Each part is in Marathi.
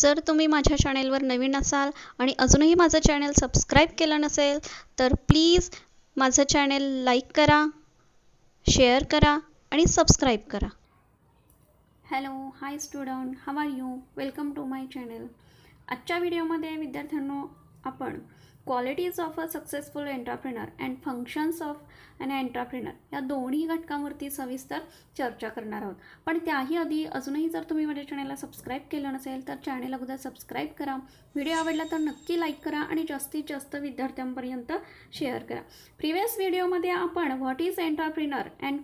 जर तुम्ही माझ्या चॅनेलवर नवीन असाल आणि अजूनही माझं चॅनेल सबस्क्राईब केलं नसेल तर प्लीज माझं चॅनेल लाईक करा शेअर करा आणि सबस्क्राईब करा hello hi student how are you welcome to my channel आजच्या व्हिडिओमध्ये विद्यार्थ्यांनो आपण qualities of a successful entrepreneur and functions of an entrepreneur या दोन्ही घटकांवरती सविस्तर चर्चा करणार आहोत पण त्याही आधी अजूनही जर तुम्ही माझ्या चॅनेलला सबस्क्राईब केलं नसेल तर चॅनेल अगोदर सबस्क्राईब करा व्हिडिओ आवडला तर नक्की लाईक करा आणि जास्तीत जास्त विद्यार्थ्यांपर्यंत शेअर करा प्रिव्हियस व्हिडिओमध्ये आपण what is entrepreneur and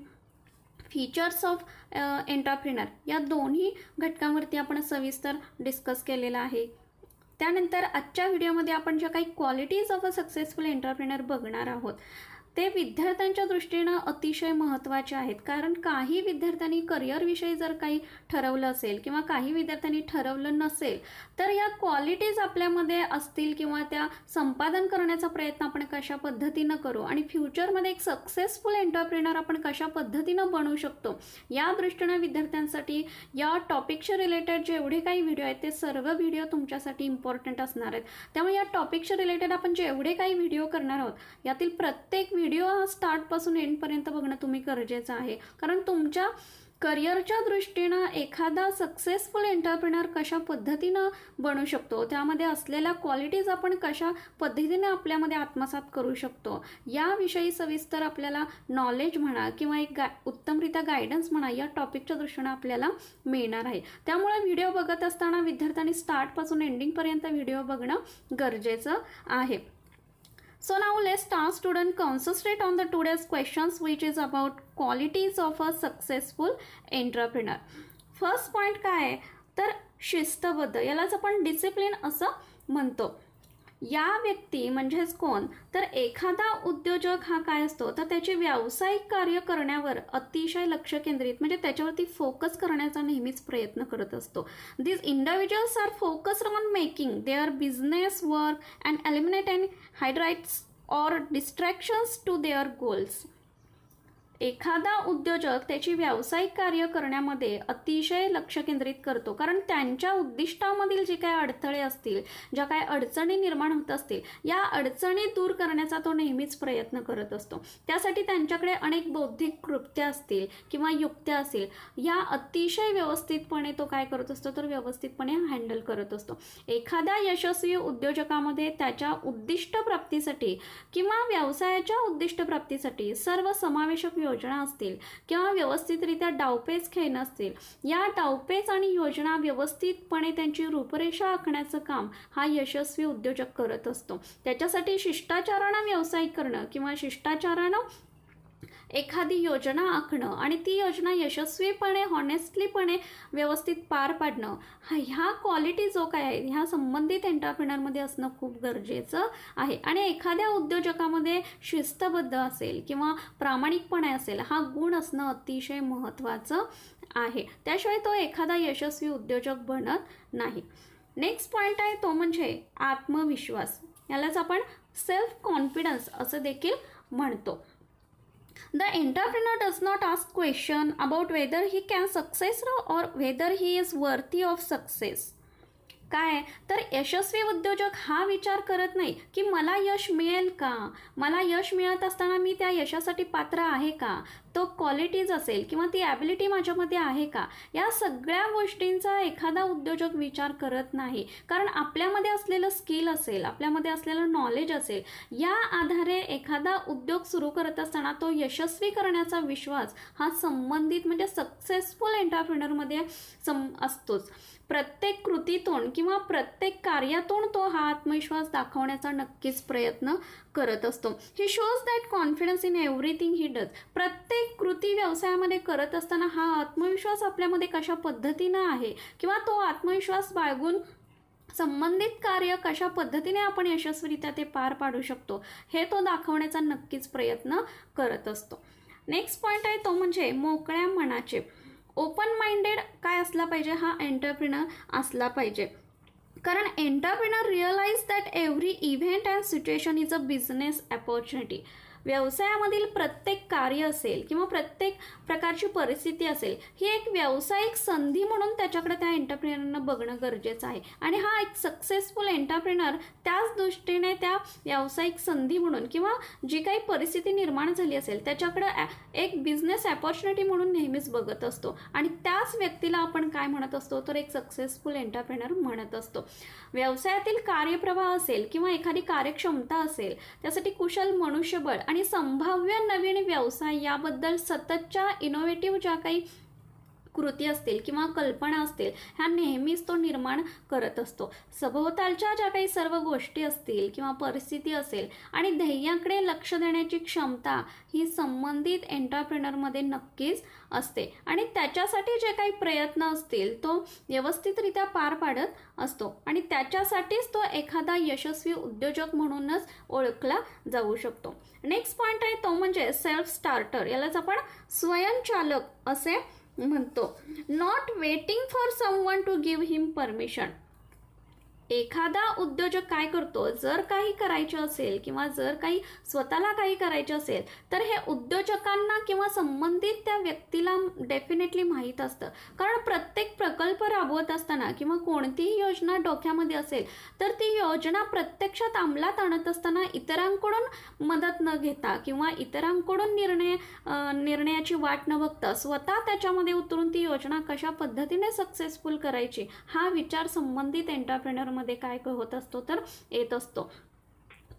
features of entrepreneur या दोन्ही घटकांवरती आपण सविस्तर डिस्कस केलेलं आहे त्यानंतर आजच्या व्हिडिओमध्ये आपण ज्या काही qualities of a successful entrepreneur बघणार आहोत ते विद्यार्थ्यांच्या दृष्टीनं अतिशय महत्त्वाचे आहेत कारण काही विद्यार्थ्यांनी करिअरविषयी जर काही ठरवलं असेल किंवा काही विद्यार्थ्यांनी ठरवलं नसेल तर या क्वालिटीज आपल्यामध्ये असतील किंवा त्या संपादन करण्याचा प्रयत्न आपण कशा पद्धतीनं करू आणि फ्युचरमध्ये एक सक्सेसफुल एंटरप्रिनर आपण कशा पद्धतीनं बनवू शकतो या दृष्टीनं विद्यार्थ्यांसाठी या टॉपिकच्या रिलेटेड जेवढे काही व्हिडिओ आहेत ते सर्व व्हिडिओ तुमच्यासाठी इम्पॉर्टंट असणार आहेत त्यामुळे या टॉपिकच्या रिलेटेड आपण जेवढे काही व्हिडिओ करणार आहोत यातील प्रत्येक व्हिडिओ हा स्टार्टपासून एंडपर्यंत बघणं तुम्ही गरजेचं आहे कारण तुमच्या करिअरच्या दृष्टीनं एखादा सक्सेसफुल एंटरप्रिनर कशा पद्धतीनं बनू शकतो त्यामध्ये असलेल्या क्वालिटीज आपण कशा पद्धतीने आपल्यामध्ये आत्मसात करू शकतो याविषयी सविस्तर आपल्याला नॉलेज म्हणा किंवा एक गा उत्तमरित्या गायडन्स म्हणा या टॉपिकच्या दृष्टीनं आपल्याला मिळणार आहे त्यामुळे व्हिडिओ बघत असताना विद्यार्थ्यांनी स्टार्टपासून एंडिंगपर्यंत व्हिडिओ बघणं गरजेचं आहे So now let's start student concentrate on the today's questions which is about qualities of a successful entrepreneur. First point काय आहे तर शिस्तबद्ध यालाच आपण डिसिप्लिन असं म्हणतो या व्यक्ती म्हणजेच कोण तर एखादा उद्योजक हा काय असतो तर त्याचे व्यावसायिक कार्य करण्यावर अतिशय लक्ष केंद्रित म्हणजे त्याच्यावरती फोकस करण्याचा नेहमीच प्रयत्न करत असतो this individuals are focus on making their business work and eliminate and hindrances or distractions to their goals एखादा उद्योजक त्याची व्यावसायिक कार्य करण्यामध्ये अतिशय लक्ष केंद्रित करतो कारण त्यांच्या उद्दिष्टामधील जे काही अडथळे असतील ज्या काय अडचणी निर्माण होत असतील या अडचणी दूर करण्याचा तो नेहमीच प्रयत्न करत असतो त्यासाठी त्यांच्याकडे अनेक बौद्धिक कृत्या असतील किंवा युक्त्या असतील या अतिशय व्यवस्थितपणे तो काय करत असतो तर व्यवस्थितपणे हँडल करत असतो एखाद्या यशस्वी उद्योजकामध्ये त्याच्या उद्दिष्ट प्राप्तीसाठी किंवा व्यवसायाच्या उद्दिष्ट प्राप्तीसाठी सर्व समावेशक योजना असतील किंवा व्यवस्थितरित्या डावपेच खेळणं असतील या डावपेच आणि योजना व्यवस्थितपणे त्यांची रूपरेषा आखण्याचं काम हा यशस्वी उद्योजक करत असतो त्याच्यासाठी शिष्टाचारानं व्यवसाय करणं किंवा शिष्टाचारानं एखादी योजना आखणं आणि ती योजना यशस्वीपणे हॉनेस्टलीपणे व्यवस्थित पार पाडणं ह्या क्वालिटी जो काय आहे ह्या संबंधित एंटरप्रिनरमध्ये असणं खूप गरजेचं आहे आणि एखाद्या उद्योजकामध्ये शिस्तबद्ध असेल किंवा प्रामाणिकपणे असेल हा गुण असणं अतिशय महत्त्वाचं आहे त्याशिवाय तो एखादा यशस्वी उद्योजक बनत नाही नेक्स्ट पॉईंट आहे तो म्हणजे आत्मविश्वास यालाच आपण सेल्फ कॉन्फिडन्स असं देखील म्हणतो The entrepreneur does not ask question about whether he can success or whether he is worthy of success. काय तर यशस्वी उद्योजक हा विचार करत नाही की मला यश मिळेल का मला यश मिळत असताना मी त्या यशासाठी पात्र आहे का तो क्वालिटीज असेल किंवा ती ॲबिलिटी माझ्यामध्ये आहे का या सगळ्या गोष्टींचा एखादा उद्योजक विचार करत नाही कारण आपल्यामध्ये असलेलं स्किल असेल आपल्यामध्ये असलेलं नॉलेज असेल या आधारे एखादा उद्योग सुरू करत असताना तो यशस्वी करण्याचा विश्वास हा संबंधित म्हणजे सक्सेसफुल एंटरप्रिनरमध्ये सम असतोच प्रत्येक कृतीतून किंवा प्रत्येक कार्यातून तो हा आत्मविश्वास दाखवण्याचा नक्कीच प्रयत्न करत असतो he shows that confidence in everything he does प्रत्येक कृती व्यवसायामध्ये करत असताना हा आत्मविश्वास आपल्यामध्ये कशा पद्धतीनं आहे किंवा तो आत्मविश्वास बाळगून संबंधित कार्य कशा पद्धतीने आपण यशस्वीरित्या ते पार पाडू शकतो हे तो दाखवण्याचा नक्कीच प्रयत्न करत असतो नेक्स्ट पॉईंट आहे तो म्हणजे मोकळ्या मनाचे ओपन माइंडेड काय असला पाहिजे हा एंटरप्रिनर असला पाहिजे कारण entrepreneur realise that every event and situation is a business opportunity व्यवसायामधील प्रत्येक कार्य असेल किंवा प्रत्येक प्रकारची परिस्थिती असेल ही एक व्यावसायिक संधी म्हणून त्याच्याकडे त्या एंटरप्रेनरनं बघणं गरजेचं आहे आणि हा एक सक्सेसफुल एंटरप्रेनर त्याच दृष्टीने त्या व्यावसायिक संधी म्हणून किंवा जी काही परिस्थिती निर्माण झाली असेल त्याच्याकडे एक बिझनेस अपॉर्च्युनिटी म्हणून नेहमीच बघत असतो आणि त्याच व्यक्तीला आपण काय म्हणत असतो तर एक सक्सेसफुल एंटरप्रेनर म्हणत असतो व्यवसायातील कार्यप्रवाह असेल किंवा एखादी कार्यक्षमता असेल त्यासाठी कुशल मनुष्यबळ आणि आणि संभाव्य नवीन व्यवसाय याबद्दल सततच्या इनोव्हेटिव्ह ज्या काही कृती असतील किंवा कल्पना असतील ह्या नेहमीच तो निर्माण करत असतो सभोवतालच्या ज्या काही सर्व गोष्टी असतील किंवा परिस्थिती असेल आणि ध्येयाकडे लक्ष देण्याची क्षमता ही संबंधित एंटरप्रेनरमध्ये नक्कीच असते आणि त्याच्यासाठी जे काही प्रयत्न असतील तो व्यवस्थितरित्या पार पाडत असतो आणि त्याच्यासाठीच तो एखादा यशस्वी उद्योजक म्हणूनच ओळखला जाऊ शकतो नेक्स्ट पॉईंट आहे तो म्हणजे सेल्फ स्टार्टर यालाच आपण स्वयंचालक असे म्हणतो not waiting for someone to give him permission एखादा उद्योजक काय करतो जर काही करायचं असेल किंवा जर काही स्वतःला काही करायचं असेल तर हे उद्योजकांना किंवा संबंधित त्या व्यक्तीला डेफिनेटली माहीत असतं कारण प्रत्येक प्रकल्प राबवत असताना किंवा कोणतीही योजना डोक्यामध्ये असेल तर ती योजना प्रत्यक्षात अंमलात आणत असताना इतरांकडून मदत न घेता किंवा इतरांकडून निर्णय निर्णयाची वाट न बघता स्वतः त्याच्यामध्ये उतरून ती योजना कशा पद्धतीने सक्सेसफुल करायची हा विचार संबंधित एंटरप्रेनर मध्ये काय होत असतो तर येत असतो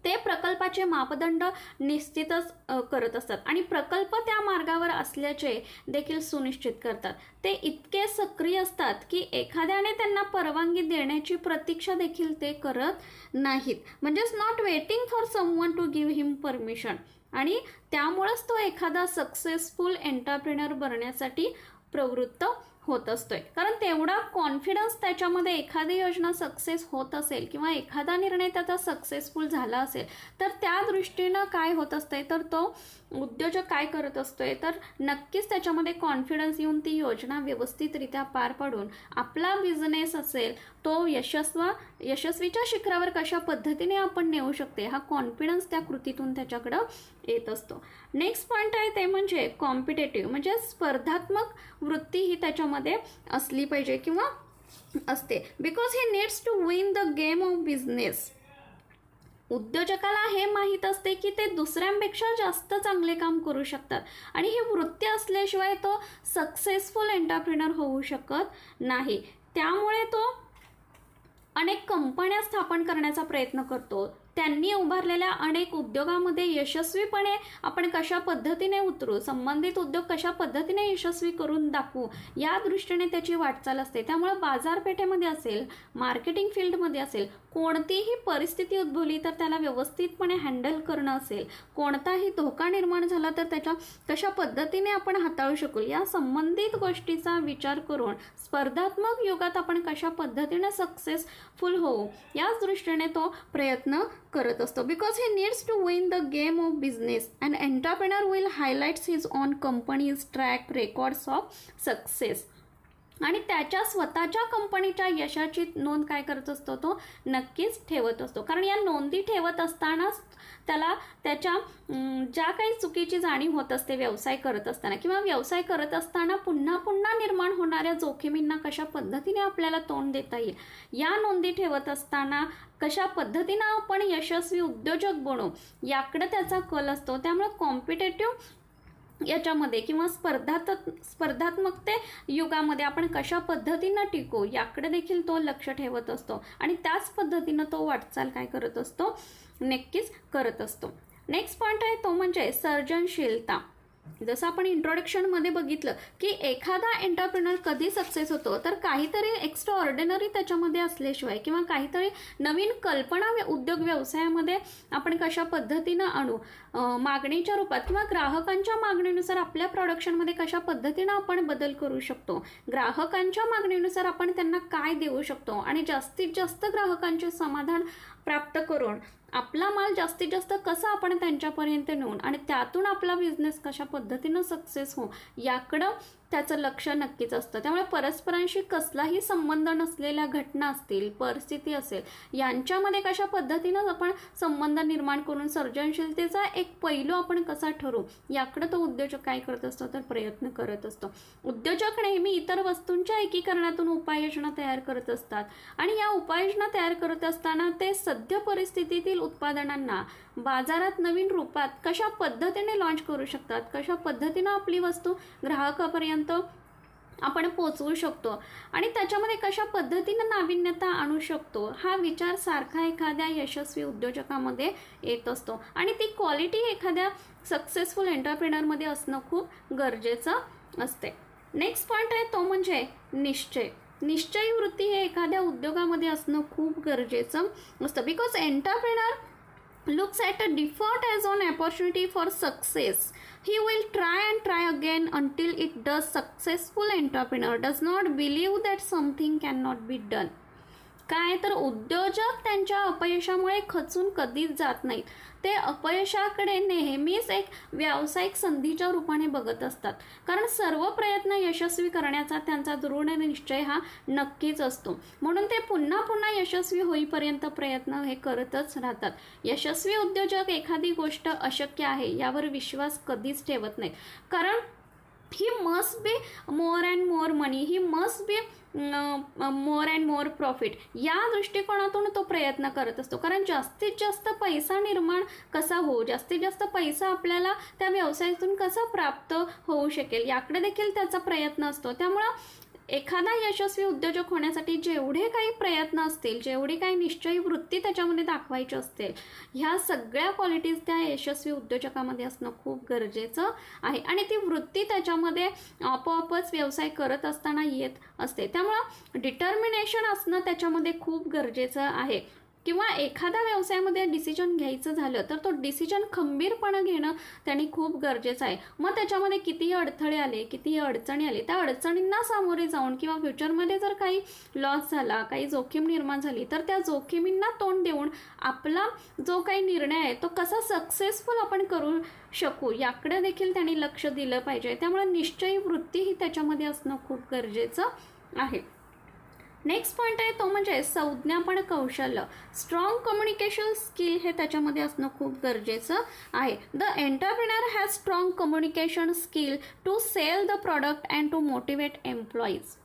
ते प्रकल्पाचे मापदंड निश्चितच करत असतात आणि प्रकल्प त्या मार्गावर असल्याचे देखील सुनिश्चित करतात ते इतके सक्रिय असतात की एखाद्याने त्यांना परवानगी देण्याची प्रतीक्षा देखील ते करत नाहीत म्हणजेच not waiting for someone to give him permission आणि त्यामुळंच तो एखादा सक्सेसफुल एंटरप्रिनर बनण्यासाठी प्रवृत्त होत असतोय कारण तेवढा कॉन्फिडन्स त्याच्यामध्ये एखादी योजना सक्सेस होत असेल किंवा एखादा निर्णय त्याचा सक्सेसफुल झाला असेल तर त्या दृष्टीनं काय होत असतंय तर तो उद्योजक काय करत असतोय तर नक्कीच त्याच्यामध्ये कॉन्फिडन्स येऊन ती योजना व्यवस्थितरित्या पार पाडून आपला बिझनेस असेल तो यशस्व यशस्वीच्या शिखरावर कशा पद्धतीने आपण नेऊ शकते हा कॉन्फिडन्स त्या कृतीतून त्याच्याकडं येत असतो नेक्स्ट पॉईंट आहे ते म्हणजे कॉम्पिटेटिव्ह म्हणजे स्पर्धात्मक वृत्ती ही त्याच्यामध्ये असली पाहिजे किंवा असते because he needs to win the game of business उद्योजकाला हे माहीत असते की ते दुसऱ्यांपेक्षा जास्त चांगले काम करू शकतात आणि हे वृत्ती असल्याशिवाय तो सक्सेसफुल एंटरप्रिनर होऊ शकत नाही त्यामुळे तो अनेक कंपन्या स्थापन करण्याचा प्रयत्न करतो त्यांनी उभारलेल्या अनेक उद्योगामध्ये यशस्वीपणे आपण कशा पद्धतीने उतरू संबंधित उद्योग कशा पद्धतीने यशस्वी करून दाखवू या दृष्टीने त्याची वाटचाल असते त्यामुळे बाजारपेठेमध्ये असेल मार्केटिंग फील्डमध्ये असेल कोणतीही परिस्थिती उद्भवली तर त्याला व्यवस्थितपणे हँडल करणं असेल कोणताही धोका निर्माण झाला तर त्याच्या कशा पद्धतीने आपण हाताळू शकू या संबंधित गोष्टीचा विचार करून स्पर्धात्मक युगात आपण कशा पद्धतीने सक्सेसफुल होऊ याच दृष्टीने तो प्रयत्न करत असतो because he needs to win the game of business and entrepreneur will highlights his own company's track records of success आणि त्याच्या स्वतःच्या कंपनीच्या यशाची नोंद काय करत असतो तो नक्कीच ठेवत असतो कारण या नोंदी ठेवत असतानाच त्याला त्याच्या ज्या काही चुकीची जाणीव होत असते व्यवसाय करत असताना किंवा व्यवसाय करत असताना पुन्हा पुन्हा निर्माण होणाऱ्या जोखमींना कशा पद्धतीने आपल्याला तोंड देता येईल या नोंदी ठेवत असताना कशा पद्धतीनं आपण यशस्वी उद्योजक बनू याकडे त्याचा कल असतो त्यामुळे कॉम्पिटेटिव्ह याच्यामध्ये किंवा स्पर्धात स्पर्धात्मकते युगामध्ये आपण कशा पद्धतीनं टिकू याकडे देखील तो लक्ष ठेवत असतो आणि त्याच पद्धतीनं तो वाटचाल काय करत असतो नक्कीच करत असतो नेक्स्ट पॉईंट आहे तो म्हणजे सर्जनशीलता जसं आपण इंट्रोडक्शनमध्ये बघितलं की एखादा एंटरप्रिनर कधी सक्सेस होतो तर काहीतरी एक्स्ट्रा ऑर्डिनरी त्याच्यामध्ये असल्याशिवाय किंवा काहीतरी नवीन कल्पना उद्योग व्यवसायामध्ये आपण कशा पद्धतीनं आणू मागणीच्या रूपात किंवा ग्राहकांच्या मागणीनुसार आपल्या प्रोडक्शनमध्ये कशा पद्धतीनं आपण बदल करू शकतो ग्राहकांच्या मागणीनुसार आपण त्यांना काय देऊ शकतो आणि जास्तीत जास्त ग्राहकांचे समाधान प्राप्त करून आपला माल जास्तीत जास्त कसा आपण त्यांच्यापर्यंत नेऊन आणि त्यातून आपला बिझनेस कशा पद्धतीनं सक्सेस हो याकडं त्याचं लक्ष नक्कीच असतं त्यामुळे परस्परांशी कसलाही संबंध नसलेल्या घटना असतील परिस्थिती असेल यांच्यामध्ये कशा पद्धतीनंच आपण संबंध निर्माण करून सर्जनशीलतेचा एक पैलू आपण कसा ठरू याकडे तो उद्योजक काय करत असतो तर प्रयत्न करत असतो उद्योजक नेहमी इतर वस्तूंच्या एकीकरणातून उपाययोजना तयार करत असतात आणि या उपाययोजना तयार करत असताना ते सद्य परिस्थितीतील उत्पादनांना बाजारात नवीन रूपात कशा पद्धतीने लॉन्च करू शकतात कशा पद्धतीनं आपली वस्तू ग्राहकापर्यंत आपण पोचवू शकतो आणि त्याच्यामध्ये कशा पद्धतीनं नाविन्यता आणू शकतो हा विचार सारखा एखाद्या यशस्वी उद्योजकामध्ये येत असतो आणि ती क्वालिटी एखाद्या सक्सेसफुल एंटरप्रेनरमध्ये असणं खूप गरजेचं असते नेक्स्ट पॉईंट आहे तो म्हणजे निश्चय निश्चय वृत्ती हे एखाद्या उद्योगामध्ये असणं खूप गरजेचं असतं because entrepreneur looks at a default as an opportunity for success. He will try and try again until it does. Successful entrepreneur does not believe that something cannot be done. काय तर उद्योजक त्यांच्या अपयशामुळे खचून कधीच जात नाहीत ते अपयशाकडे नेहमीच एक व्यावसायिक संधीच्या रूपाने बघत असतात कारण सर्व प्रयत्न यशस्वी करण्याचा त्यांचा दृढ निश्चय हा नक्कीच असतो म्हणून ते पुन्हा पुन्हा यशस्वी होईपर्यंत प्रयत्न हे करतच राहतात यशस्वी उद्योजक एखादी गोष्ट अशक्य आहे यावर विश्वास कधीच ठेवत नाही कारण he must be more and more money he must be more and more profit या दृष्टिकोनातून तो प्रयत्न करत असतो कारण जास्तीत जास्त पैसा निर्माण कसा हो जास्तीत जास्त पैसा आपल्याला त्या व्यवसायातून कसा प्राप्त होऊ शकेल याकडे देखील त्याचा प्रयत्न असतो त्यामुळं एखादा यशस्वी उद्योजक होण्यासाठी जेवढे काही प्रयत्न असतील जेवढी काही निश्चयी वृत्ती त्याच्यामध्ये दाखवायची असते ह्या सगळ्या क्वालिटीज त्या यशस्वी उद्योजकामध्ये असणं खूप गरजेचं आहे आणि ती वृत्ती त्याच्यामध्ये आपोआपच व्यवसाय करत असताना येत असते त्यामुळं डिटर्मिनेशन असणं त्याच्यामध्ये खूप गरजेचं आहे किंवा एखाद्या व्यवसायामध्ये डिसिजन घ्यायचं झालं तर तो डिसिजन खंबीरपणे घेणं त्यांनी खूप गरजेचं आहे मग त्याच्यामध्ये कितीही अडथळे आले कितीही अडचणी आले त्या अडचणींना सामोरे जाऊन किंवा फ्युचरमध्ये जर काही लॉस झाला काही जोखीम निर्माण झाली तर त्या जोखीमींना तोंड देऊन आपला जो काही निर्णय आहे तो कसा सक्सेसफुल आपण करू शकू याकडे देखील त्यांनी लक्ष दिलं पाहिजे त्यामुळे निश्चयी वृत्ती ही त्याच्यामध्ये असणं खूप गरजेचं आहे नेक्स्ट पॉईंट आहे तो म्हणजे संज्ञापन कौशल्य स्ट्रॉंग कम्युनिकेशन स्किल हे त्याच्यामध्ये असणं खूप गरजेचं आहे the entrepreneur has strong communication skill to sell the product and to motivate employees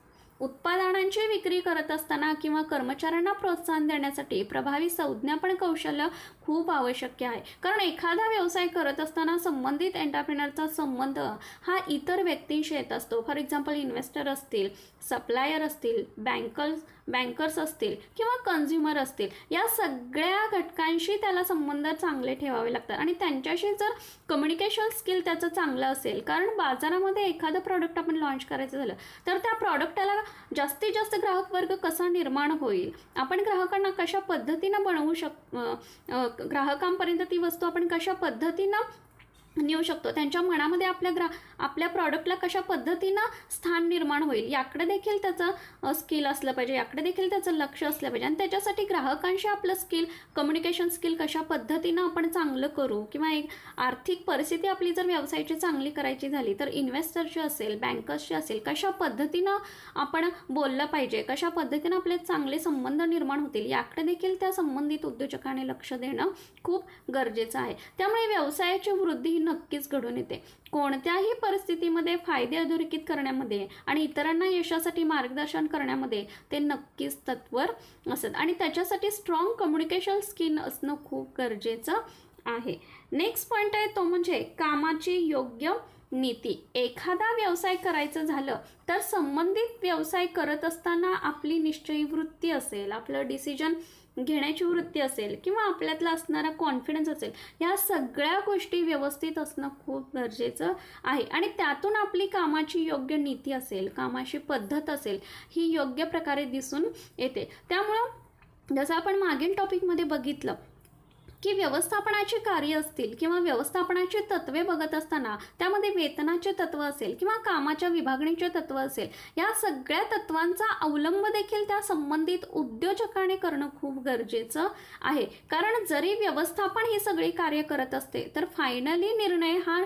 उत्पादनांची विक्री करत असताना किंवा कर्मचाऱ्यांना प्रोत्साहन देण्यासाठी प्रभावी संज्ञापन कौशल्य खूप आवश्यक आहे कारण एखादा व्यवसाय करत असताना संबंधित एंटरप्रेनरचा संबंध हा इतर व्यक्तींशी येत असतो फॉर एक्झाम्पल इन्व्हेस्टर असतील सप्लायर असतील बँकर्स बँकर्स असतील किंवा कन्झ्युमर असतील या सगळ्या घटकांशी त्याला संबंध चांगले ठेवावे लागतात आणि त्यांच्याशी जर कम्युनिकेशन स्किल त्याचं चांगलं असेल कारण बाजारामध्ये एखादं प्रॉडक्ट आपण लॉन्च करायचं झालं तर त्या प्रॉडक्टाला जास्तीत जास्त ग्राहक वर्ग कसा निर्माण होईल आपण ग्राहकांना कशा पद्धतीनं बनवू शक ग्राहकांपर्यंत ती वस्तू आपण कशा पद्धतीनं नेऊ शकतो त्यांच्या मनामध्ये आपल्या ग्रा आपल्या प्रॉडक्टला कशा पद्धतीनं स्थान निर्माण होईल याकडे देखील त्याचं स्किल असलं पाहिजे याकडे देखील त्याचं लक्ष असलं पाहिजे आणि त्याच्यासाठी ग्राहकांशी आपलं स्किल कम्युनिकेशन स्किल कशा पद्धतीनं आपण चांगलं करू किंवा एक आर्थिक परिस्थिती आपली जर व्यवसायाची चांगली करायची झाली तर इन्व्हेस्टरशी असेल बँकर्सशी असेल कशा पद्धतीनं आपण बोललं पाहिजे कशा पद्धतीनं आपले चांगले संबंध निर्माण होतील याकडे देखील त्या संबंधित उद्योजकाने लक्ष देणं खूप गरजेचं आहे त्यामुळे व्यवसायाची वृद्धी नक्कीच घडून येते कोणत्याही परिस्थितीमध्ये फायदे अधोरेखित करण्यामध्ये आणि इतरांना यशासाठी मार्गदर्शन करण्यामध्ये ते नक्कीच तत्वर असत आणि त्याच्यासाठी स्ट्रॉंग कम्युनिकेशन स्किल असणं खूप गरजेचं आहे नेक्स्ट पॉईंट आहे तो म्हणजे कामाची योग्य नीती एखादा व्यवसाय करायचं झालं तर संबंधित व्यवसाय करत असताना आपली निश्चयी वृत्ती असेल आपलं डिसिजन घेण्याची वृत्ती असेल किंवा आपल्यातला असणारा कॉन्फिडन्स असेल या सगळ्या गोष्टी व्यवस्थित असणं खूप गरजेचं आहे आणि त्यातून आपली कामाची योग्य नीती असेल कामाची पद्धत असेल ही योग्य प्रकारे दिसून येते त्यामुळं जसं आपण मागील टॉपिकमध्ये बघितलं की व्यवस्थापनाचे कार्य असतील किंवा व्यवस्थापनाची तत्वे बघत असताना त्यामध्ये वेतनाचे तत्व असेल किंवा कामाच्या विभागणीचे तत्व असेल या सगळ्या तत्वांचा अवलंब देखील त्या संबंधित उद्योजकाने करणं खूप गरजेचं आहे कारण जरी व्यवस्थापन ही सगळी कार्य करत असते तर फायनली निर्णय हा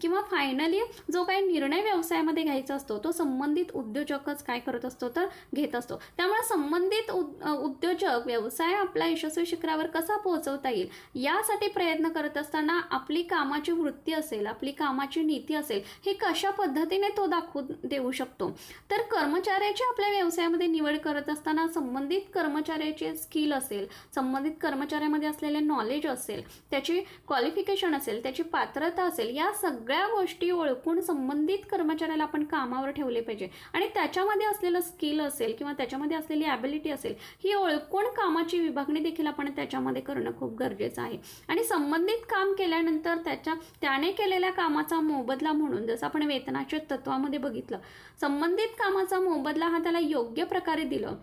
किंवा फायनली जो काही निर्णय व्यवसायामध्ये घ्यायचा असतो तो संबंधित उद्योजकच काय करत असतो तर घेत असतो त्यामुळे संबंधित उद्योजक व्यवसाय आपला यशस्वी शिखरावर कसा पोहोचवता येईल यासाठी प्रयत्न करत असताना आपली कामाची वृत्ती असेल आपली कामाची नीती असेल हे कशा पद्धतीने तो दाखवून देऊ शकतो तर कर्मचाऱ्याची आपल्या व्यवसायामध्ये निवड करत असताना संबंधित कर्मचाऱ्याचे स्किल असेल संबंधित कर्मचाऱ्यामध्ये असलेले नॉलेज असेल त्याची क्वालिफिकेशन असेल त्याची पात्रता असेल या सगळ्या सगळ्या गोष्टी ओळखून संबंधित कर्मचाऱ्याला आपण कामावर ठेवले पाहिजे आणि त्याच्यामध्ये असलेलं स्किल असेल किंवा त्याच्यामध्ये असलेली ॲबिलिटी असेल ही ओळखून कामाची विभागणी देखील आपण त्याच्यामध्ये करणं खूप गरजेचं आहे आणि संबंधित काम केल्यानंतर त्याच्या त्याने केलेल्या कामाचा मोबदला म्हणून जसं आपण वेतनाच्या तत्वामध्ये बघितलं संबंधित कामाचा मोबदला हा त्याला योग्य प्रकारे दिलं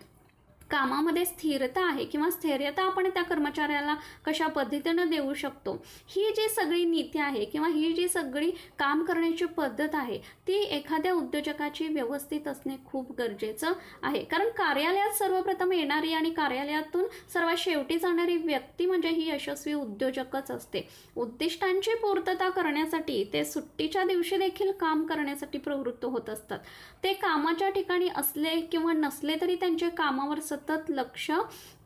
कामामध्ये स्थिरता आहे किंवा स्थैर्यता आपण त्या कर्मचाऱ्याला कशा पद्धतीनं देऊ शकतो ही जी सगळी नीती आहे किंवा ही जी सगळी काम करण्याची पद्धत आहे ती एखाद्या उद्योजकाची व्यवस्थित असणे खूप गरजेचं आहे कारण कार्यालयात सर्वप्रथम येणारी आणि कार्यालयातून सर्वात शेवटी जाणारी व्यक्ती म्हणजे ही यशस्वी उद्योजकच असते उद्दिष्टांची पूर्तता करण्यासाठी ते सुट्टीच्या दिवशी देखील काम करण्यासाठी प्रवृत्त होत असतात ते कामाच्या ठिकाणी असले किंवा नसले तरी त्यांचे कामावर सतत लक्ष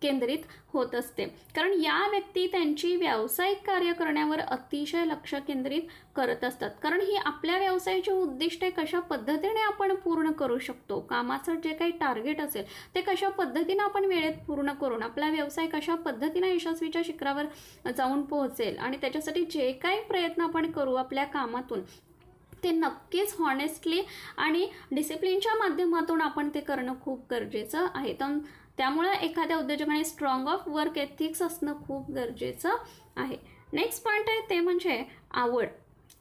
केंद्रित होत असते कारण या व्यक्ती त्यांची व्यावसायिक कार्य करण्यावर अतिशय लक्ष केंद्रित करत असतात कारण ही आपल्या व्यवसायाची उद्दिष्टे कशा पद्धतीने आपण पूर्ण करू शकतो कामाचं जे काही टार्गेट असेल ते कशा पद्धतीने आपण वेळेत पूर्ण करून आपला व्यवसाय कशा पद्धतीनं यशस्वीच्या शिखरावर जाऊन पोहोचेल आणि त्याच्यासाठी जे काही प्रयत्न आपण करू आपल्या कामातून ते नक्कीच हॉनेस्टली आणि डिसिप्लिनच्या माध्यमातून आपण ते करणं खूप गरजेचं आहे तर त्यामुळे एखाद्या उद्योजकाने स्ट्रॉंग ऑफ वर्क एथिक्स असणं खूप गरजेचं आहे नेक्स्ट पॉईंट आहे ते म्हणजे आवड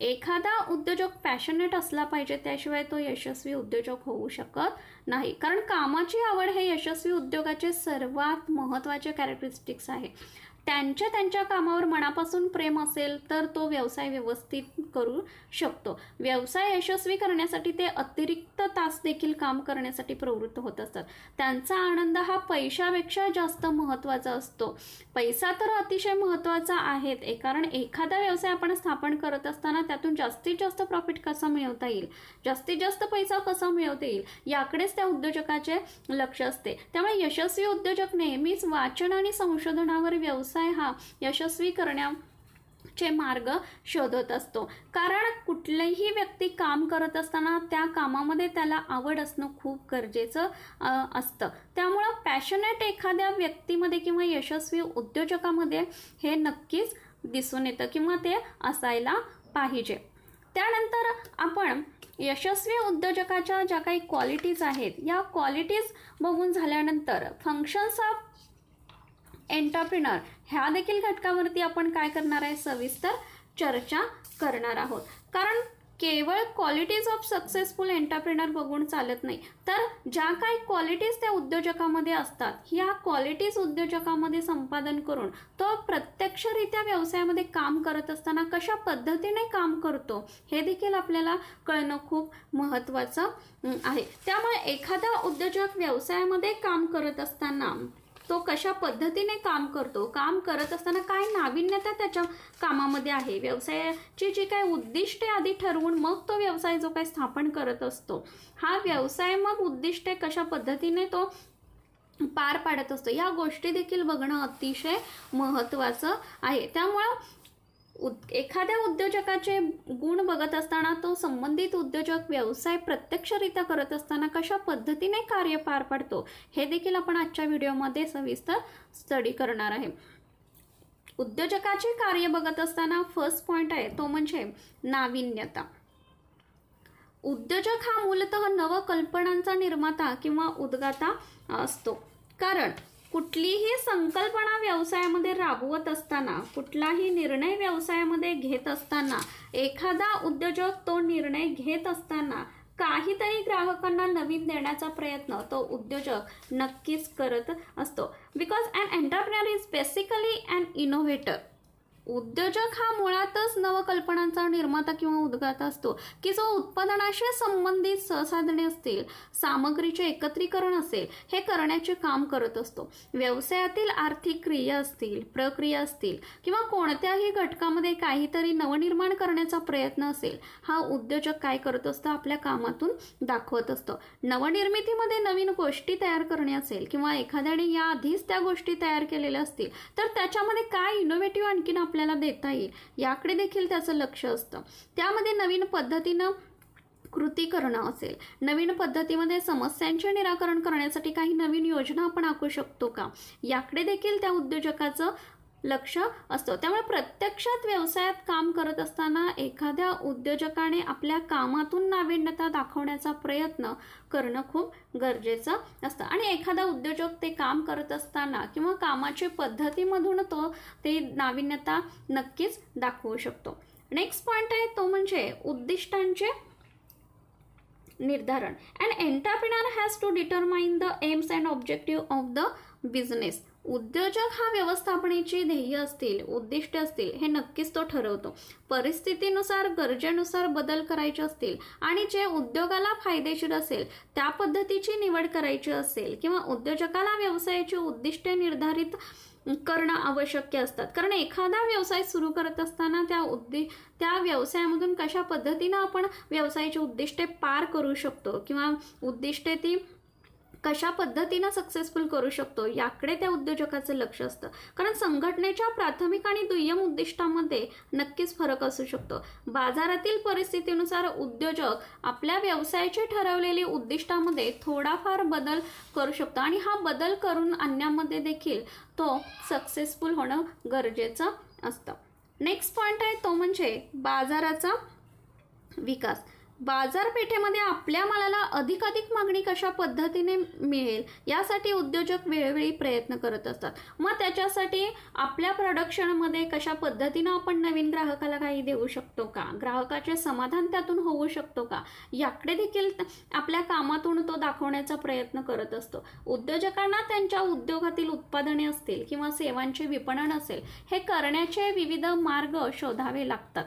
एखादा उद्योजक पॅशनेट असला पाहिजे त्याशिवाय तो यशस्वी उद्योजक होऊ शकत नाही कारण कामाची आवड हे यशस्वी उद्योगाचे सर्वात महत्त्वाचे कॅरेक्टरिस्टिक्स आहे त्यांच्या त्यांच्या कामावर मनापासून प्रेम असेल तर तो व्यवसाय व्यवस्थित करू शकतो व्यवसाय यशस्वी करण्यासाठी ते अतिरिक्त तास देखील काम करण्यासाठी प्रवृत्त होत असतात त्यांचा आनंद हा पैशापेक्षा जास्त महत्त्वाचा असतो पैसा तर अतिशय महत्त्वाचा आहे कारण एखादा व्यवसाय आपण स्थापन करत असताना त्यातून जास्तीत जास्त प्रॉफिट कसा मिळवता येईल जास्तीत जास्त पैसा कसा मिळवता येईल याकडेच त्या उद्योजकाचे लक्ष असते त्यामुळे यशस्वी उद्योजक नेहमीच वाचन आणि संशोधनावर व्यवसाय व्यवसाय हा यशस्वी करण्या चे मार्ग शोधत असतो कारण कुठलेही व्यक्ती काम करत असताना त्या कामामध्ये त्याला आवड असणं खूप गरजेचं असतं त्यामुळं पॅशनेट एखाद्या व्यक्तीमध्ये किंवा यशस्वी उद्योजकामध्ये हे नक्कीच दिसून येतं किंवा ते असायला पाहिजे त्यानंतर आपण यशस्वी उद्योजकाच्या ज्या काही क्वालिटीज आहेत या क्वालिटीज बघून झाल्यानंतर फंक्शन्स ऑफ एंटरप्रिनर ह्या देखील घटकावरती आपण काय करणार आहे सविस्तर चर्चा करणार आहोत कारण केवळ क्वालिटीज ऑफ सक्सेसफुल एंटरप्रेनर बघून चालत नाही तर ज्या काही क्वालिटीज त्या उद्योजकामध्ये असतात ह्या क्वालिटीज उद्योजकामध्ये संपादन करून तो प्रत्यक्षरित्या व्यवसायामध्ये काम करत असताना कशा पद्धतीने काम करतो हे देखील आपल्याला कळणं खूप महत्त्वाचं आहे त्यामुळे एखादा उद्योजक व्यवसायामध्ये काम करत असताना तो कशा पद्धतीने काम करतो काम करत असताना काय नाविन्यता त्याच्या कामामध्ये आहे व्यवसायाची जी काय उद्दिष्टे आधी ठरवून मग तो व्यवसाय जो काय स्थापन करत असतो हा व्यवसाय मग उद्दिष्टे कशा पद्धतीने तो पार पाडत असतो या गोष्टी देखील बघणं अतिशय महत्त्वाचं आहे त्यामुळं उद एखाद्या उद्योजकाचे गुण बघत असताना तो संबंधित उद्योजक व्यवसाय प्रत्यक्षरित्या करत असताना कशा पद्धतीने कार्य पार पाडतो हे देखील आपण आजच्या व्हिडिओमध्ये सविस्तर स्टडी करणार आहे उद्योजकाचे कार्य बघत असताना फर्स्ट पॉईंट आहे तो म्हणजे नाविन्यता उद्योजक हा मूलतः नवकल्पनांचा निर्माता किंवा उद्गाता असतो कारण कुठलीही संकल्पना व्यवसायामध्ये राबवत असताना कुठलाही निर्णय व्यवसायामध्ये घेत असताना एखादा उद्योजक तो निर्णय घेत असताना काहीतरी ग्राहकांना नवीन देण्याचा प्रयत्न तो उद्योजक नक्कीच करत असतो because and entrepreneur is basically and innovator उद्योजक हा मुळातच नवकल्पनांचा निर्माता किंवा उद्गाता असतो की जो उत्पादनाशी संबंधित सहसाधने असतील सामग्रीचे एकत्रीकरण असेल हे करण्याचे काम करत असतो व्यवसायातील आर्थिक क्रिया असतील प्रक्रिया असतील किंवा कोणत्याही घटकामध्ये काहीतरी नवनिर्माण करण्याचा प्रयत्न असेल हा उद्योजक काय करत असतो आपल्या कामातून दाखवत असतो नवनिर्मितीमध्ये नवीन गोष्टी तयार करणे असेल किंवा एखाद्याने याआधीच त्या गोष्टी तयार केलेल्या असतील तर त्याच्यामध्ये काय इनोव्हेटिव्ह आणखीन आपल्या आपल्याला देता येईल याकडे देखील त्याचं लक्ष असतं त्यामध्ये नवीन पद्धतीनं कृती करणं असेल नवीन पद्धतीमध्ये समस्यांचे निराकरण करण्यासाठी काही नवीन योजना आपण आखू शकतो का याकडे देखील त्या उद्योजकाचं लक्ष असतो त्यामुळे प्रत्यक्षात व्यवसायात काम करत असताना एखाद्या उद्योजकाने आपल्या कामातून नाविन्यता दाखवण्याचा प्रयत्न करणं खूप गरजेचं असतं आणि एखादा उद्योजक ते काम करत असताना किंवा कामाची पद्धतीमधून तो ते नाविन्यता नक्कीच दाखवू शकतो नेक्स्ट पॉईंट आहे तो म्हणजे उद्दिष्टांचे निर्धारण and entrepreneur has to determine the aims and objective of the business उद्योजक हा व्यवस्थापनेची ध्येय असतील उद्दिष्ट असतील हे नक्कीच तो ठरवतो परिस्थितीनुसार गरजेनुसार बदल करायचे असतील आणि जे उद्योगाला फायदेशीर असेल त्या पद्धतीची निवड करायची असेल किंवा उद्योजकाला व्यवसायाची उद्दिष्टे निर्धारित करणं आवश्यक असतात कारण एखादा व्यवसाय सुरू करत असताना त्या उद्दि त्या व्यवसायामधून कशा पद्धतीनं आपण व्यवसायाची उद्दिष्टे पार करू शकतो किंवा उद्दिष्टे ती कशा पद्धतीनं सक्सेसफुल करू शकतो याकडे त्या उद्योजकाचं लक्ष असतं कारण संघटनेच्या प्राथमिक आणि दुय्यम उद्दिष्टामध्ये नक्कीच फरक असू शकतो बाजारातील परिस्थितीनुसार उद्योजक आपल्या व्यवसायाचे ठरवलेली उद्दिष्टामध्ये थोडाफार बदल करू शकतो आणि हा बदल करून आणण्यामध्ये देखील तो सक्सेसफुल होणं गरजेचं असतं नेक्स्ट पॉईंट आहे तो म्हणजे बाजाराचा विकास बाजारपेठेमध्ये आपल्या मालाला अधिकाधिक मागणी कशा पद्धतीने मिळेल यासाठी उद्योजक वेळोवेळी प्रयत्न करत असतात मग त्याच्यासाठी आपल्या प्रोडक्शनमध्ये कशा पद्धतीनं आपण नवीन ग्राहकाला काही देऊ शकतो का ग्राहकाचे समाधान त्यातून होऊ शकतो का याकडे देखील आपल्या कामातून तो दाखवण्याचा प्रयत्न करत असतो उद्योजकांना त्यांच्या उद्योगातील उत्पादने असतील किंवा सेवांचे विपणन असेल हे करण्याचे विविध मार्ग शोधावे लागतात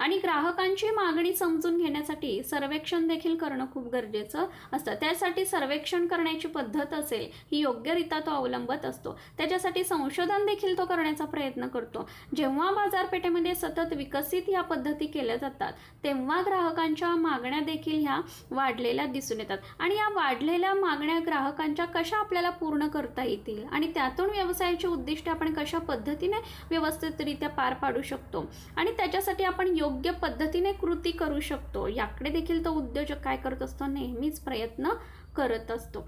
आणि ग्राहकांची मागणी समजून घेण्यासाठी सर्वेक्षण देखील करणं खूप गरजेचं असतं त्यासाठी सर्वेक्षण करण्याची पद्धत असेल ही योग्यरित्या तो अवलंबत असतो त्याच्यासाठी संशोधन देखील तो करण्याचा प्रयत्न करतो जेव्हा बाजारपेठेमध्ये सतत विकसित या पद्धती केल्या जातात तेव्हा ग्राहकांच्या मागण्या देखील ह्या वाढलेल्या दिसून येतात आणि या वाढलेल्या मागण्या ग्राहकांच्या कशा आपल्याला पूर्ण करता येतील आणि त्यातून व्यवसायाची उद्दिष्ट आपण कशा पद्धतीने व्यवस्थितरित्या पार पाडू शकतो आणि त्याच्यासाठी आपण योग्य योग्य पद्धतीने कृती करू शकतो याकडे देखील तो उद्योजक काय करत असतो नेहमीच प्रयत्न करत असतो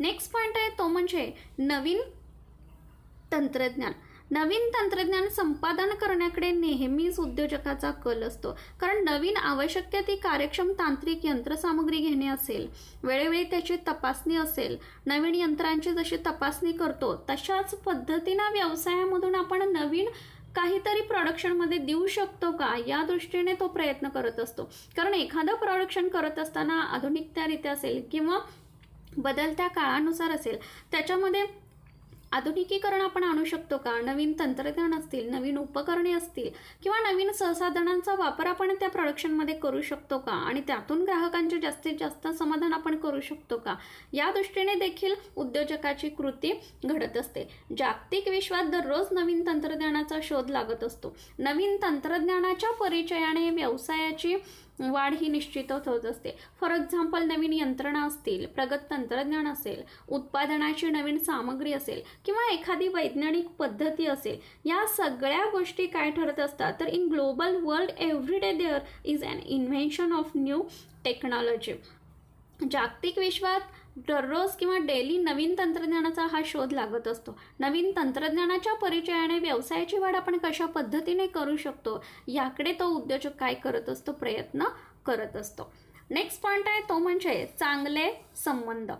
नेक्स्ट पॉईंट आहे तो म्हणजे नवीन तंत्रज्ञान नवीन तंत्रज्ञान संपादन करण्याकडे नेहमीच उद्योजकाचा कल असतो कारण नवीन आवश्यक ती कार्यक्षम तांत्रिक यंत्रसामग्री घेणे असेल वेळोवेळी त्याची तपासणी असेल नवीन यंत्रांची जशी तपासणी करतो तशाच पद्धतीनं व्यवसायामधून आपण नवीन काहीतरी प्रोडक्शनमध्ये देऊ शकतो का या दृष्टीने तो प्रयत्न करत असतो कारण एखादं प्रोडक्शन करत असताना रीत्या असेल किंवा बदलत्या काळानुसार असेल त्याच्यामध्ये आधुनिकीकरण आपण आणू शकतो का नवीन तंत्रज्ञान असतील नवीन उपकरणे असतील किंवा नवीन सहसाधनांचा वापर आपण त्या प्रोडक्शनमध्ये करू शकतो का आणि त्यातून ग्राहकांचे जास्तीत जास्त समाधान आपण करू शकतो का या दृष्टीने देखील उद्योजकाची कृती घडत असते जागतिक विश्वात दररोज नवीन तंत्रज्ञानाचा शोध लागत असतो नवीन तंत्रज्ञानाच्या परिचयाने व्यवसायाची वाढ ही निश्चितच होत असते फॉर एक्झाम्पल नवीन यंत्रणा असतील प्रगत तंत्रज्ञान असेल उत्पादनाची नवीन सामग्री असेल किंवा एखादी वैज्ञानिक पद्धती असेल या सगळ्या गोष्टी काय ठरत असतात तर in global world every day there is an invention of new technology जागतिक विश्वात दररोज किंवा डेली नवीन तंत्रज्ञानाचा हा शोध लागत असतो नवीन तंत्रज्ञानाच्या परिचयाने व्यवसायाची वाढ आपण कशा पद्धतीने करू शकतो याकडे तो उद्योजक काय करत असतो प्रयत्न करत असतो नेक्स्ट पॉईंट आहे तो म्हणजे चांगले संबंध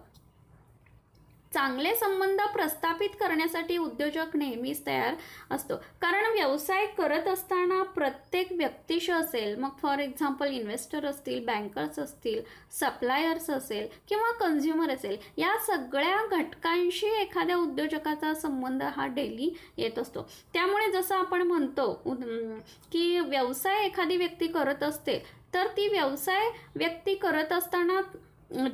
चांगले संबंध प्रस्थापित करण्यासाठी उद्योजक नेहमीच तयार असतो कारण व्यवसाय करत असताना प्रत्येक व्यक्तीशी असेल मग फॉर एक्झाम्पल इन्व्हेस्टर असतील बँकर्स असतील सप्लायर्स असेल किंवा कन्झ्युमर असेल या सगळ्या घटकांशी एखाद्या उद्योजकाचा संबंध हा डेली येत असतो त्यामुळे जसं आपण म्हणतो की व्यवसाय एखादी व्यक्ती करत असते तर ती व्यवसाय व्यक्ती करत असताना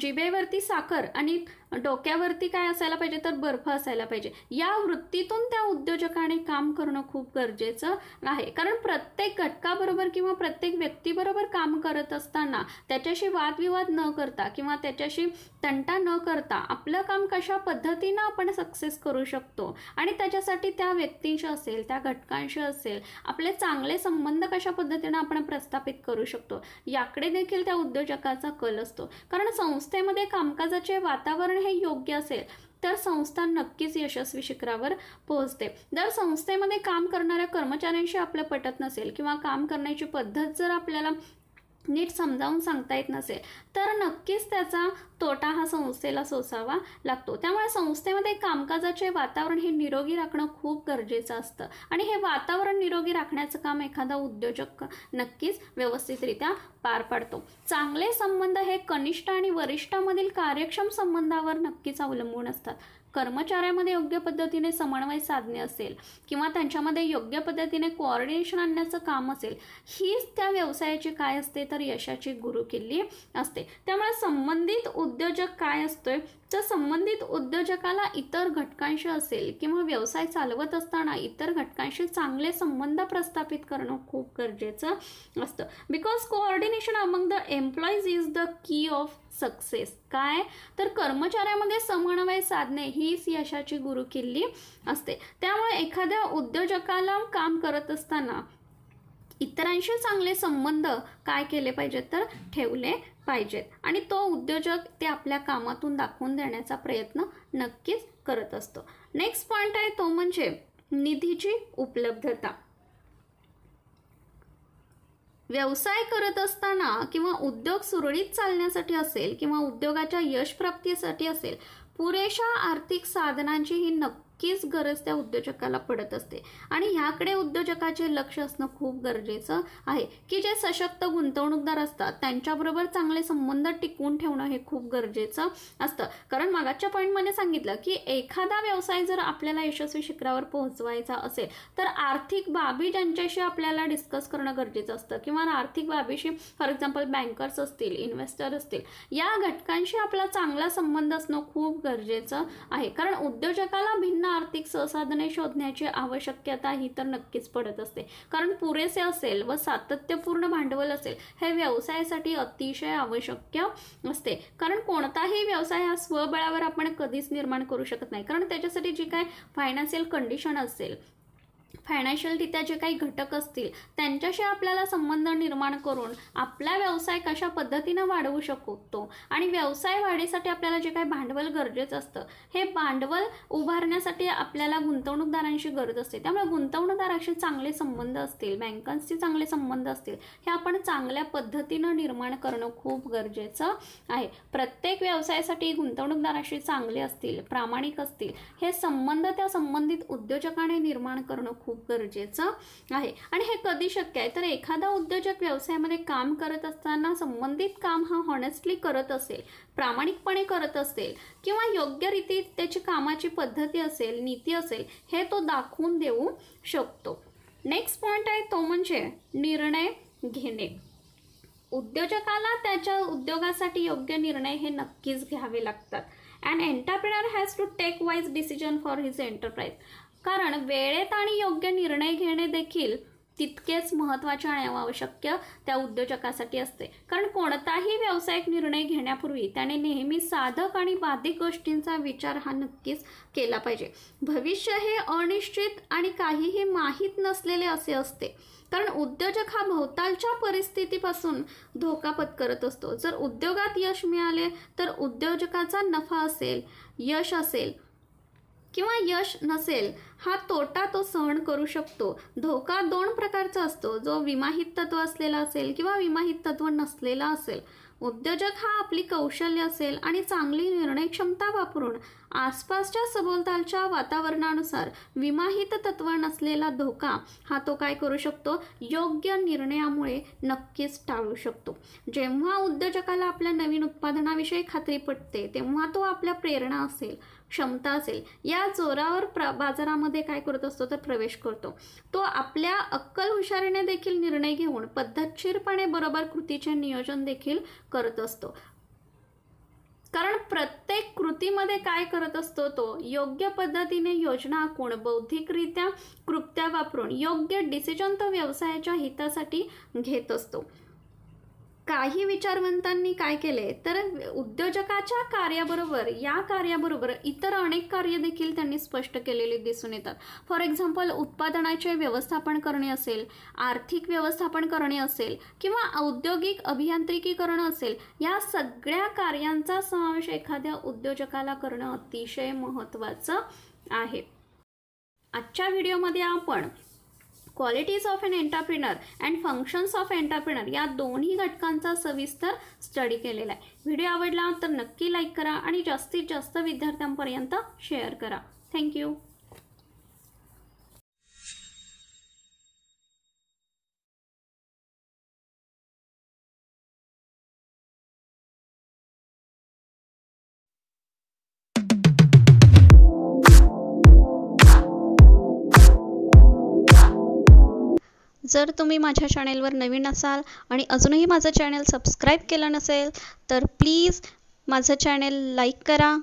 जिबेवरती साखर आणि डोक्यावरती काय असायला पाहिजे तर बर्फ असायला पाहिजे या वृत्तीतून त्या उद्योजकाने काम करणं खूप गरजेचं आहे कारण प्रत्येक घटकाबरोबर किंवा प्रत्येक व्यक्तीबरोबर काम करत असताना त्याच्याशी वादविवाद न करता किंवा त्याच्याशी तंटा न करता आपलं काम कशा पद्धतीनं आपण सक्सेस करू शकतो आणि त्याच्यासाठी त्या व्यक्तींशी असेल त्या घटकांशी असेल आपले चांगले संबंध कशा पद्धतीनं आपण प्रस्थापित करू शकतो याकडे देखील त्या उद्योजकाचा कल असतो कारण संस्थेमध्ये कामकाजाचे वातावरण हे योग्य असेल तर संस्था नक्कीच यशस्वी शिखरावर पोहोचते जर संस्थेमध्ये काम करणाऱ्या कर्मचाऱ्यांशी आपलं पटत नसेल किंवा काम करण्याची पद्धत जर आपल्याला नीट समजावून सांगता येत नसेल तर नक्कीच त्याचा तोटा हा संस्थेला सोसावा लागतो त्यामुळे संस्थेमध्ये कामकाजाचे वातावरण हे निरोगी राखणं खूप गरजेचं असतं आणि हे वातावरण निरोगी राखण्याचं काम एखादा उद्योजक नक्कीच व्यवस्थितरित्या पार पाडतो चांगले संबंध हे कनिष्ठ आणि वरिष्ठामधील कार्यक्षम संबंधावर नक्कीच अवलंबून असतात कर्मचाऱ्यामध्ये योग्य पद्धतीने समन्वय साधणे असेल किंवा त्यांच्यामध्ये योग्य पद्धतीने कोऑर्डिनेशन आणण्याचं काम असेल हीच त्या व्यवसायाची काय असते तर यशाची गुरुकिल्ली असते त्यामुळे संबंधित उद्योजक काय असतोय तर संबंधित उद्योजकाला इतर घटकांशी असेल किंवा व्यवसाय चालवत असताना इतर घटकांशी चांगले संबंध प्रस्थापित करणं खूप गरजेचं असतं because coordination among the employees is the key of success काय तर कर्मचाऱ्यामध्ये समन्वय साधणे हीच यशाची गुरुकिल्ली असते त्यामुळे एखाद्या उद्योजकाला काम करत असताना इतरांशी चांगले संबंध काय केले पाहिजेत तर ठेवले पाहिजेत आणि तो उद्योजक ते आपल्या कामातून दाखवून देण्याचा प्रयत्न नक्कीच करत असतो नेक्स्ट पॉईंट आहे तो म्हणजे निधीची उपलब्धता व्यवसाय करत असताना किंवा उद्योग सुरळीत चालण्यासाठी असेल किंवा उद्योगाच्या यशप्राप्तीसाठी असेल पुरेशा आर्थिक साधनांची ही नक्की नक्कीच गरज त्या उद्योजकाला पडत असते आणि ह्याकडे उद्योजकाचे लक्ष असणं खूप गरजेचं आहे की जे सशक्त गुंतवणूकदार असतात त्यांच्याबरोबर चांगले संबंध टिकवून ठेवणं हे खूप गरजेचं असतं कारण मागाच्या पॉईंटमध्ये सांगितलं की एखादा व्यवसाय जर आपल्याला यशस्वी शिखरावर पोहोचवायचा असेल तर आर्थिक बाबी ज्यांच्याशी आपल्याला डिस्कस करणं गरजेचं असतं किंवा आर्थिक बाबीशी फॉर एक्झाम्पल बँकर्स असतील इन्व्हेस्टर असतील या घटकांशी आपला चांगला संबंध असणं खूप गरजेचं आहे कारण उद्योजकाला भिन्न आर्थिक संसाधने शोधण्याची आवश्यकता ही तर नक्कीच पडत असते कारण पुरेसे असेल व सातत्यपूर्ण भांडवल असेल हे व्यवसायासाठी अतिशय आवश्यक असते कारण कोणताही व्यवसाय हा स्वबळावर आपण कधीच निर्माण करू शकत नाही कारण त्याच्यासाठी जी काय फायनान्शियल कंडिशन असेल फायनान्शियलरित्या जे काही घटक असतील त्यांच्याशी आपल्याला संबंध निर्माण करून आपला व्यवसाय कशा पद्धतीनं वाढवू शकतो आणि व्यवसाय वाढीसाठी आपल्याला जे काही भांडवल गरजेचं असतं हे भांडवल उभारण्यासाठी आपल्याला गुंतवणूकदारांशी गरज असते त्यामुळे गुंतवणूकदाराशी चांगले संबंध असतील बँकांशी चांगले संबंध असतील हे आपण चांगल्या पद्धतीनं निर्माण करणं खूप गरजेचं आहे प्रत्येक व्यवसायासाठी गुंतवणूकदाराशी चांगले असतील प्रामाणिक असतील हे संबंध त्या संबंधित उद्योजकाने निर्माण करणं खूप खूप गरजेचं आहे आणि हे कधी शक्य आहे तर एखादा उद्योजक व्यवसायामध्ये काम करत असताना संबंधित काम हा हॉनेस्टली करत असेल प्रामाणिकपणे करत असेल किंवा योग्य रीती त्याची कामाची पद्धती असेल नीती असेल हे तो दाखवून देऊ शकतो नेक्स्ट पॉईंट आहे तो म्हणजे निर्णय घेणे उद्योजकाला त्याच्या उद्योगासाठी योग्य निर्णय हे नक्कीच घ्यावे लागतात and entrepreneur has to take wise decision for his enterprise कारण वेळेत आणि योग्य निर्णय घेणे देखील तितकेच महत्त्वाचे आणि आवश्यक त्या उद्योजकासाठी असते कारण कोणताही व्यावसायिक निर्णय घेण्यापूर्वी त्याने नेहमी साधक आणि बाधिक गोष्टींचा विचार हा नक्कीच केला पाहिजे भविष्य हे अनिश्चित आणि काहीही माहीत नसलेले असे असते कारण उद्योजक हा भोवतालच्या परिस्थितीपासून धोका पत्करत असतो जर उद्योगात यश मिळाले तर उद्योजकाचा नफा असेल यश असेल किंवा यश नसेल हा तोटा तो सहन करू शकतो धोका दोन प्रकारचा असतो जो विमाहित तत्व असलेला असेल किंवा विमाहित तत्व नसलेला असेल उद्योजक हा आपली कौशल्य असेल आणि चांगली निर्णय क्षमता वापरून आसपासच्या सभोवतालच्या वातावरणानुसार विमाहित तत्व नसलेला धोका हा तो काय करू शकतो योग्य निर्णयामुळे नक्कीच टाळू शकतो जेव्हा उद्योजकाला आपल्या नवीन उत्पादनाविषयी खात्री पटते तेव्हा तो आपल्या प्रेरणा असेल क्षमता असेल या जोरावर प्र बाजारामध्ये काय करत असतो तर प्रवेश करतो तो आपल्या अक्कल हुशारीने देखील निर्णय घेऊन पद्धतशीरपणे बरोबर कृतीचे नियोजन देखील करत असतो कारण प्रत्येक कृतीमध्ये काय करत असतो तो योग्य पद्धतीने योजना आखून बौद्धिकरित्या कृत्या वापरून योग्य डिसिजन तो व्यवसायाच्या हितासाठी घेत असतो काही विचारवंतांनी काय केले तर उद्योजकाच्या कार्याबरोबर या कार्याबरोबर इतर अनेक कार्य देखील त्यांनी स्पष्ट केलेले दिसून येतात फॉर एक्झाम्पल उत्पादनाचे व्यवस्थापन करणे असेल आर्थिक व्यवस्थापन करणे असेल किंवा औद्योगिक अभियांत्रिकीकरण असेल या सगळ्या कार्यांचा समावेश एखाद्या उद्योजकाला करणं अतिशय महत्वाचं आहे आजच्या व्हिडिओमध्ये आपण qualities of an entrepreneur and functions of entrepreneur या दोन्ही घटकांचा सविस्तर स्टडी केलेला आहे व्हिडिओ आवडला तर नक्की लाईक करा आणि जास्तीत जास्त विद्यार्थ्यांपर्यंत शेअर करा थँक्यू जर तुम्ही माझ्या चॅनेलवर नवीन असाल आणि अजूनही माझं चॅनेल सबस्क्राईब केलं नसेल तर प्लीज माझं चॅनेल लाईक करा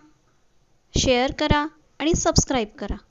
शेअर करा आणि सबस्क्राईब करा